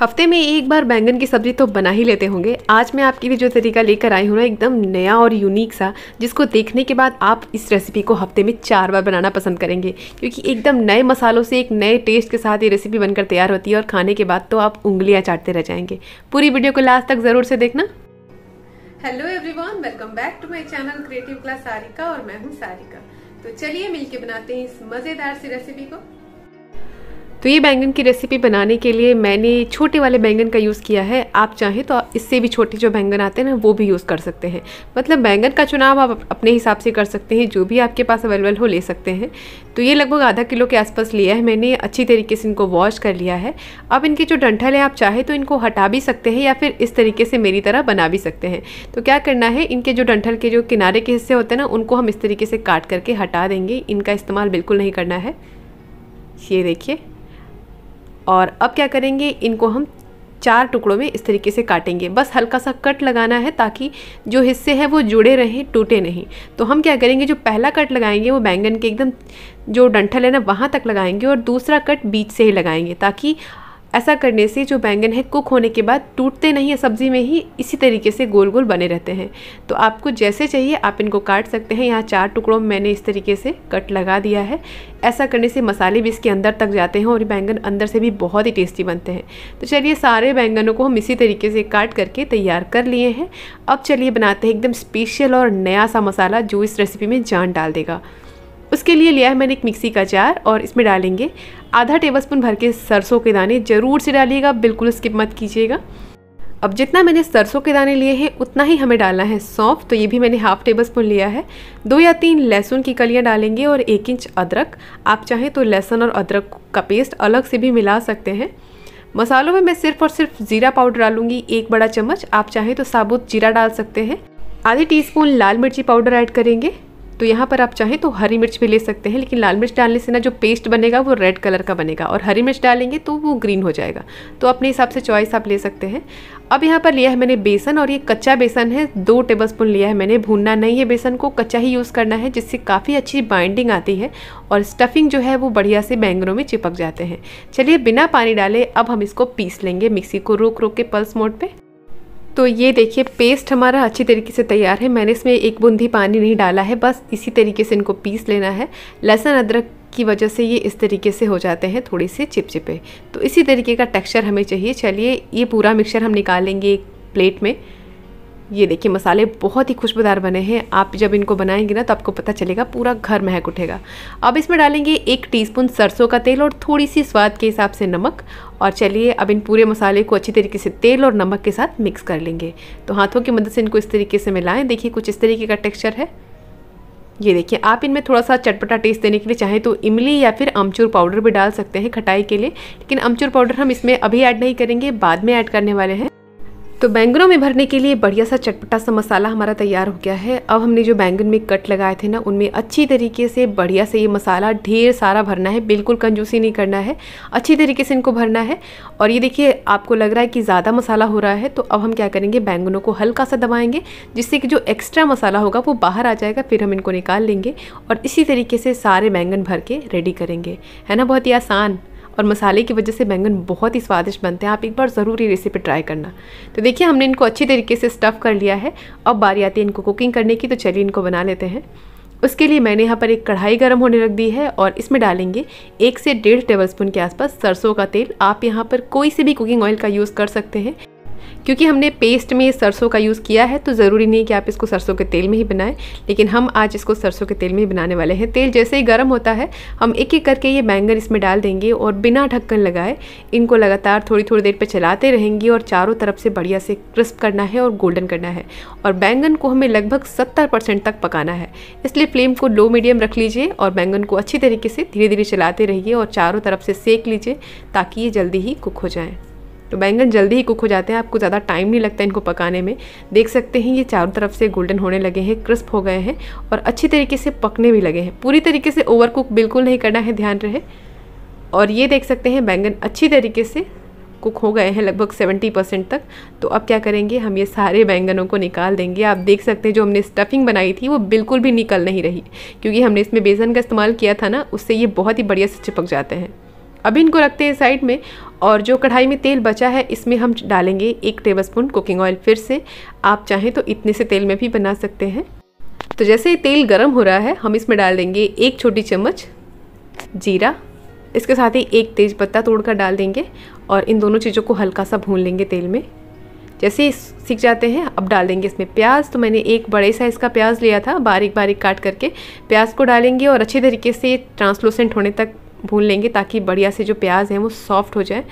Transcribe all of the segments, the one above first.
हफ्ते में एक बार बैंगन की सब्ज़ी तो बना ही लेते होंगे आज मैं आपके लिए जो तरीका लेकर आई हूँ ना एकदम नया और यूनिक सा जिसको देखने के बाद आप इस रेसिपी को हफ्ते में चार बार बनाना पसंद करेंगे क्योंकि एकदम नए मसालों से एक नए टेस्ट के साथ ये रेसिपी बनकर तैयार होती है और खाने के बाद तो आप उंगलियाँ चाटते रह जाएंगे पूरी वीडियो को लास्ट तक ज़रूर से देखना hello everyone welcome back to my channel creative class Sarika और मैं हूँ सारिका तो चलिए मिलके बनाते हैं इस मज़ेदार सी रेसिपी को तो ये बैंगन की रेसिपी बनाने के लिए मैंने छोटे वाले बैंगन का यूज़ किया है आप चाहें तो इससे भी छोटे जो बैंगन आते हैं ना वो भी यूज़ कर सकते हैं मतलब बैंगन का चुनाव आप अपने हिसाब से कर सकते हैं जो भी आपके पास अवेलेबल हो ले सकते हैं तो ये लगभग आधा किलो के आसपास लिया है मैंने अच्छी तरीके से इनको वॉश कर लिया है अब इनके जो डंठल हैं आप चाहे तो इनको हटा भी सकते हैं या फिर इस तरीके से मेरी तरह बना भी सकते हैं तो क्या करना है इनके जो डंठल के जो किनारे के हिस्से होते हैं ना उनको हम इस तरीके से काट करके हटा देंगे इनका इस्तेमाल बिल्कुल नहीं करना है ये देखिए और अब क्या करेंगे इनको हम चार टुकड़ों में इस तरीके से काटेंगे बस हल्का सा कट लगाना है ताकि जो हिस्से हैं वो जुड़े रहें टूटे नहीं तो हम क्या करेंगे जो पहला कट लगाएंगे वो बैंगन के एकदम जो डंठल है ना वहाँ तक लगाएंगे और दूसरा कट बीच से ही लगाएंगे ताकि ऐसा करने से जो बैंगन है कुक होने के बाद टूटते नहीं है सब्ज़ी में ही इसी तरीके से गोल गोल बने रहते हैं तो आपको जैसे चाहिए आप इनको काट सकते हैं यहाँ चार टुकड़ों में मैंने इस तरीके से कट लगा दिया है ऐसा करने से मसाले भी इसके अंदर तक जाते हैं और बैंगन अंदर से भी बहुत ही टेस्टी बनते हैं तो चलिए सारे बैंगनों को हम इसी तरीके से काट करके तैयार कर लिए हैं अब चलिए बनाते हैं एकदम स्पेशल और नया सा मसाला जो इस रेसिपी में जान डाल देगा उसके लिए लिया है मैंने एक मिक्सी का जार और इसमें डालेंगे आधा टेबल स्पून भर के सरसों के दाने ज़रूर से डालिएगा बिल्कुल स्किप मत कीजिएगा अब जितना मैंने सरसों के दाने लिए हैं उतना ही हमें डालना है सौंफ तो ये भी मैंने हाफ टेबल स्पून लिया है दो या तीन लहसुन की कलियाँ डालेंगे और एक इंच अदरक आप चाहें तो लहसुन और अदरक का पेस्ट अलग से भी मिला सकते हैं मसालों में मैं सिर्फ और सिर्फ जीरा पाउडर डालूंगी एक बड़ा चम्मच आप चाहें तो साबुत जीरा डाल सकते हैं आधे टीस्पून लाल मिर्ची पाउडर ऐड करेंगे तो यहाँ पर आप चाहें तो हरी मिर्च भी ले सकते हैं लेकिन लाल मिर्च डालने से ना जो पेस्ट बनेगा वो रेड कलर का बनेगा और हरी मिर्च डालेंगे तो वो ग्रीन हो जाएगा तो अपने हिसाब से चॉइस आप ले सकते हैं अब यहाँ पर लिया है मैंने बेसन और ये कच्चा बेसन है दो टेबल स्पून लिया है मैंने भूनना नहीं है बेसन को कच्चा ही यूज़ करना है जिससे काफ़ी अच्छी बाइंडिंग आती है और स्टफिंग जो है वो बढ़िया से बैंगनों में चिपक जाते हैं चलिए बिना पानी डाले अब हम इसको पीस लेंगे मिक्सी को रोक रोक के पल्स मोड पर तो ये देखिए पेस्ट हमारा अच्छी तरीके से तैयार है मैंने इसमें एक बूंदी पानी नहीं डाला है बस इसी तरीके से इनको पीस लेना है लहसुन अदरक की वजह से ये इस तरीके से हो जाते हैं थोड़े से चिपचिपे तो इसी तरीके का टेक्सचर हमें चाहिए चलिए ये पूरा मिक्सचर हम निकालेंगे एक प्लेट में ये देखिए मसाले बहुत ही खुशबूदार बने हैं आप जब इनको बनाएंगे ना तो आपको पता चलेगा पूरा घर महक उठेगा अब इसमें डालेंगे एक टीस्पून सरसों का तेल और थोड़ी सी स्वाद के हिसाब से नमक और चलिए अब इन पूरे मसाले को अच्छी तरीके से तेल और नमक के साथ मिक्स कर लेंगे तो हाथों की मदद से इनको इस तरीके से मिलाएं देखिए कुछ इस तरीके का टेक्स्चर है ये देखिए आप इनमें थोड़ा सा चटपटा टेस्ट देने के लिए चाहें तो इमली या फिर अमचूर पाउडर भी डाल सकते हैं खटाई के लिए लेकिन अमचूर पाउडर हम इसमें अभी ऐड नहीं करेंगे बाद में ऐड करने वाले हैं तो बैंगनों में भरने के लिए बढ़िया सा चटपटा सा मसाला हमारा तैयार हो गया है अब हमने जो बैंगन में कट लगाए थे ना उनमें अच्छी तरीके से बढ़िया से ये मसाला ढेर सारा भरना है बिल्कुल कंजूसी नहीं करना है अच्छी तरीके से इनको भरना है और ये देखिए आपको लग रहा है कि ज़्यादा मसाला हो रहा है तो अब हम क्या करेंगे बैंगनों को हल्का सा दबाएँगे जिससे कि जो एक्स्ट्रा मसाला होगा वो बाहर आ जाएगा फिर हम इनको निकाल लेंगे और इसी तरीके से सारे बैंगन भर के रेडी करेंगे है ना बहुत ही आसान और मसाले की वजह से बैंगन बहुत ही स्वादिष्ट बनते हैं आप एक बार ज़रूर ये रेसिपी ट्राई करना तो देखिए हमने इनको अच्छी तरीके से स्टफ़ कर लिया है अब बारी आती है इनको कुकिंग करने की तो चलिए इनको बना लेते हैं उसके लिए मैंने यहाँ पर एक कढ़ाई गर्म होने रख दी है और इसमें डालेंगे एक से डेढ़ स्पून के आसपास सरसों का तेल आप यहाँ पर कोई से भी कुकिंग ऑयल का यूज़ कर सकते हैं क्योंकि हमने पेस्ट में सरसों का यूज़ किया है तो ज़रूरी नहीं कि आप इसको सरसों के तेल में ही बनाएं लेकिन हम आज इसको सरसों के तेल में ही बनाने वाले हैं तेल जैसे ही गर्म होता है हम एक एक करके ये बैंगन इसमें डाल देंगे और बिना ढक्कन लगाए इनको लगातार थोड़ी थोड़ी देर पर चलाते रहेंगे और चारों तरफ से बढ़िया से क्रिस्प करना है और गोल्डन करना है और बैंगन को हमें लगभग सत्तर परसेंट तक पकाना है इसलिए फ्लेम को लो मीडियम रख लीजिए और बैंगन को अच्छी तरीके से धीरे धीरे चलाते रहिए और चारों तरफ से सेक लीजिए ताकि ये जल्दी ही कुक हो जाएँ तो बैंगन जल्दी ही कुक हो जाते हैं आपको ज़्यादा टाइम नहीं लगता इनको पकाने में देख सकते हैं ये चारों तरफ से गोल्डन होने लगे हैं क्रिस्प हो गए हैं और अच्छी तरीके से पकने भी लगे हैं पूरी तरीके से ओवर कुक बिल्कुल नहीं करना है ध्यान रहे और ये देख सकते हैं बैंगन अच्छी तरीके से कुक हो गए हैं लगभग 70 परसेंट तक तो अब क्या करेंगे हम ये सारे बैंगनों को निकाल देंगे आप देख सकते हैं जो हमने स्टफिंग बनाई थी वो बिल्कुल भी निकल नहीं रही क्योंकि हमने इसमें बेसन का इस्तेमाल किया था ना उससे ये बहुत ही बढ़िया से चिपक जाते हैं अभी इनको रखते हैं साइड में और जो कढ़ाई में तेल बचा है इसमें हम डालेंगे एक टेबलस्पून कुकिंग ऑयल फिर से आप चाहें तो इतने से तेल में भी बना सकते हैं तो जैसे ये तेल गर्म हो रहा है हम इसमें डाल देंगे एक छोटी चम्मच जीरा इसके साथ ही एक तेज पत्ता तोड़ कर डाल देंगे और इन दोनों चीज़ों को हल्का सा भून लेंगे तेल में जैसे सीख जाते हैं अब डाल देंगे इसमें प्याज तो मैंने एक बड़े साइज़ का प्याज लिया था बारीक बारीक काट करके प्याज को डालेंगे और अच्छे तरीके से ट्रांसलूसेंट होने तक भून लेंगे ताकि बढ़िया से जो प्याज है वो सॉफ्ट हो जाए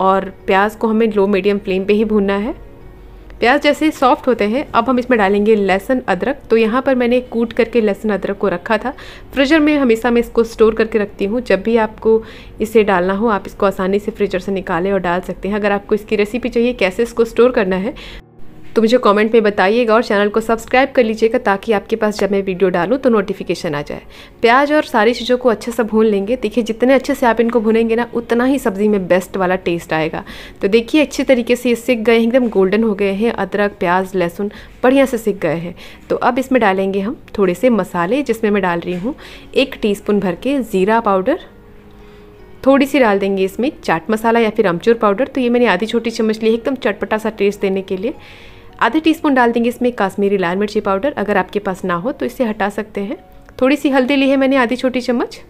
और प्याज को हमें लो मीडियम फ्लेम पे ही भूनना है प्याज जैसे सॉफ्ट होते हैं अब हम इसमें डालेंगे लहसुन अदरक तो यहाँ पर मैंने कूट करके लहसुन अदरक को रखा था फ्रिजर में हमेशा मैं इसको स्टोर करके रखती हूँ जब भी आपको इसे डालना हो आप इसको आसानी से फ्रिजर से निकालें और डाल सकते हैं अगर आपको इसकी रेसिपी चाहिए कैसे इसको स्टोर करना है तो मुझे कमेंट में बताइएगा और चैनल को सब्सक्राइब कर लीजिएगा ताकि आपके पास जब मैं वीडियो डालूँ तो नोटिफिकेशन आ जाए प्याज और सारी चीज़ों को अच्छे से भून लेंगे देखिए जितने अच्छे से आप इनको भुनेंगे ना उतना ही सब्ज़ी में बेस्ट वाला टेस्ट आएगा तो देखिए अच्छे तरीके से ये सीख गए हैं एकदम गोल्डन हो गए हैं अदरक प्याज लहसुन बढ़िया से सीख गए हैं तो अब इसमें डालेंगे हम थोड़े से मसाले जिसमें मैं डाल रही हूँ एक टी भर के ज़ीरा पाउडर थोड़ी सी डाल देंगे इसमें चाट मसाला या फिर अमचूर पाउडर तो ये मैंने आधी छोटी चम्मच ली है एकदम चटपटा सा टेस्ट देने के लिए आधे टी स्पून डाल देंगे इसमें काश्मीरी लाल मिर्ची पाउडर अगर आपके पास ना हो तो इसे हटा सकते हैं थोड़ी सी हल्दी ली है मैंने आधी छोटी चम्मच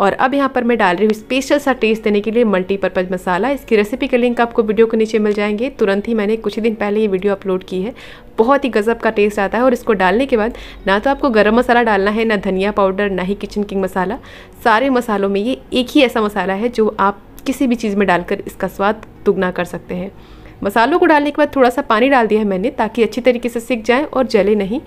और अब यहाँ पर मैं डाल रही हूँ स्पेशल सा टेस्ट देने के लिए मल्टीपर्पज़ मसाला इसकी रेसिपी का लिंक आपको वीडियो के नीचे मिल जाएंगे तुरंत ही मैंने कुछ दिन पहले ये वीडियो अपलोड की है बहुत ही गज़ब का टेस्ट आता है और इसको डालने के बाद ना तो आपको गरम मसाला डालना है ना धनिया पाउडर ना ही किचन किंग मसाला सारे मसालों में ये एक ही ऐसा मसाला है जो आप किसी भी चीज़ में डालकर इसका स्वाद दुगना कर सकते हैं मसालों को डालने के बाद थोड़ा सा पानी डाल दिया है मैंने ताकि अच्छी तरीके से सीख जाए और जले नहीं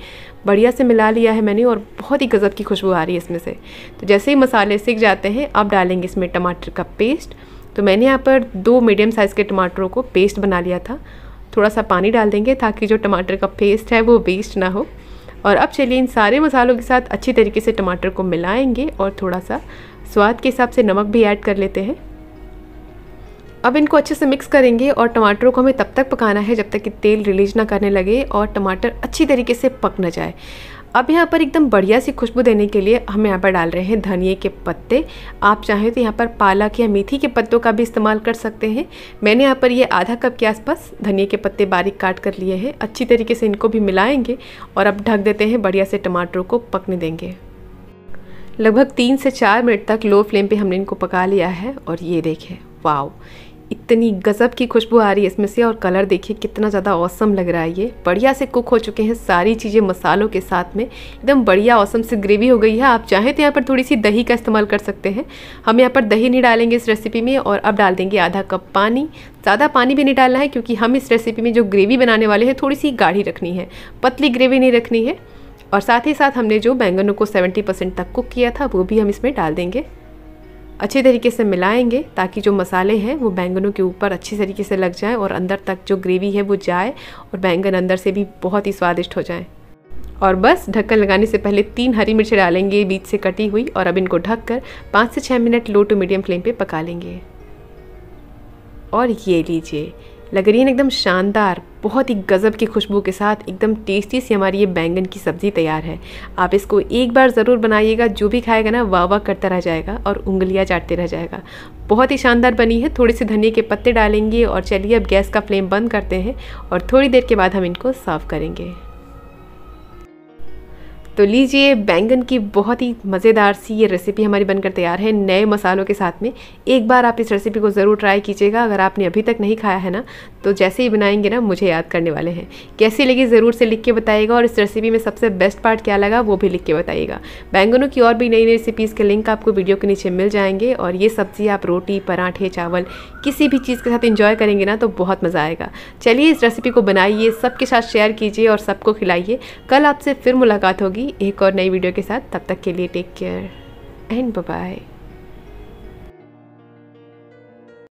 बढ़िया से मिला लिया है मैंने और बहुत ही गज़ब की खुशबू आ रही है इसमें से तो जैसे ही मसाले सीख जाते हैं अब डालेंगे इसमें टमाटर का पेस्ट तो मैंने यहाँ पर दो मीडियम साइज़ के टमाटरों को पेस्ट बना लिया था थोड़ा सा पानी डाल देंगे ताकि जो टमाटर का पेस्ट है वो वेस्ट ना हो और अब चलिए इन सारे मसालों के साथ अच्छी तरीके से टमाटर को मिलाएंगे और थोड़ा सा स्वाद के हिसाब से नमक भी ऐड कर लेते हैं अब इनको अच्छे से मिक्स करेंगे और टमाटरों को हमें तब तक पकाना है जब तक कि तेल रिलीज ना करने लगे और टमाटर अच्छी तरीके से पक ना जाए अब यहाँ पर एकदम बढ़िया सी खुशबू देने के लिए हम यहाँ पर डाल रहे हैं धनिए के पत्ते आप चाहें तो यहाँ पर पालक या मेथी के पत्तों का भी इस्तेमाल कर सकते हैं मैंने यहाँ पर ये आधा कप के आसपास धनिए के पत्ते बारीक काट कर लिए हैं अच्छी तरीके से इनको भी मिलाएंगे और अब ढक देते हैं बढ़िया से टमाटरों को पकने देंगे लगभग तीन से चार मिनट तक लो फ्लेम पर हमने इनको पका लिया है और ये देखें वाव इतनी गज़ब की खुशबू आ रही है इसमें से और कलर देखिए कितना ज़्यादा औसम लग रहा है ये बढ़िया से कुक हो चुके हैं सारी चीज़ें मसालों के साथ में एकदम बढ़िया औसम से ग्रेवी हो गई है आप चाहें तो यहाँ पर थोड़ी सी दही का इस्तेमाल कर सकते हैं हम यहाँ पर दही नहीं डालेंगे इस रेसिपी में और अब डाल देंगे आधा कप पानी ज़्यादा पानी भी नहीं डालना है क्योंकि हम इस रेसिपी में जो ग्रेवी बनाने वाले हैं थोड़ी सी गाढ़ी रखनी है पतली ग्रेवी नहीं रखनी है और साथ ही साथ हमने जो बैंगनों को सेवेंटी परसेंट तक कुक किया था वो भी हम इसमें डाल देंगे अच्छे तरीके से मिलाएंगे ताकि जो मसाले हैं वो बैंगनों के ऊपर अच्छे तरीके से लग जाएं और अंदर तक जो ग्रेवी है वो जाए और बैंगन अंदर से भी बहुत ही स्वादिष्ट हो जाए और बस ढक्कन लगाने से पहले तीन हरी मिर्च डालेंगे बीच से कटी हुई और अब इनको ढक पाँच से छः minute low to medium flame पर पका लेंगे और ये लीजिए लगरीन एकदम शानदार बहुत ही गज़ब की खुशबू के साथ एकदम टेस्टी सी हमारी ये बैंगन की सब्ज़ी तैयार है आप इसको एक बार ज़रूर बनाइएगा जो भी खाएगा ना वाह वाह करता रह जाएगा और उंगलियाँ चाटते रह जाएगा बहुत ही शानदार बनी है थोड़े से धनिया के पत्ते डालेंगे और चलिए अब गैस का फ्लेम बंद करते हैं और थोड़ी देर के बाद हम इनको साफ़ करेंगे तो लीजिए बैंगन की बहुत ही मज़ेदार सी ये रेसिपी हमारी बनकर तैयार है नए मसालों के साथ में एक बार आप इस रेसिपी को ज़रूर ट्राई कीजिएगा अगर आपने अभी तक नहीं खाया है ना तो जैसे ही बनाएंगे ना मुझे याद करने वाले हैं कैसी लगी ज़रूर से लिख के बताइएगा और इस रेसिपी में सबसे बेस्ट पार्ट क्या लगा वो भी लिख के बताइएगा बैंगनों की और भी नई नई रेसिपीज़ के लिंक आपको वीडियो के नीचे मिल जाएंगे और ये सब्ज़ी आप रोटी पराठे चावल किसी भी चीज़ के साथ इंजॉय करेंगे ना तो बहुत मज़ा आएगा चलिए इस रेसिपी को बनाइए सबके साथ शेयर कीजिए और सबको खिलाइए कल आपसे फिर मुलाकात होगी एक और नई वीडियो के साथ तब तक के लिए टेक केयर एंड बाय